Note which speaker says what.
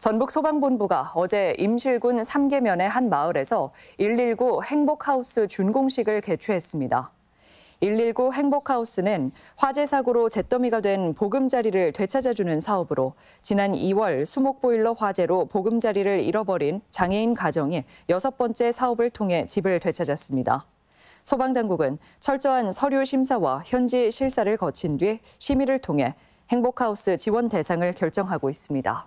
Speaker 1: 전북 소방본부가 어제 임실군 삼계면의 한 마을에서 119 행복하우스 준공식을 개최했습니다. 119 행복하우스는 화재 사고로 잿더미가 된 보금자리를 되찾아주는 사업으로 지난 2월 수목보일러 화재로 보금자리를 잃어버린 장애인 가정이 여섯 번째 사업을 통해 집을 되찾았습니다. 소방당국은 철저한 서류 심사와 현지 실사를 거친 뒤 심의를 통해 행복하우스 지원 대상을 결정하고 있습니다.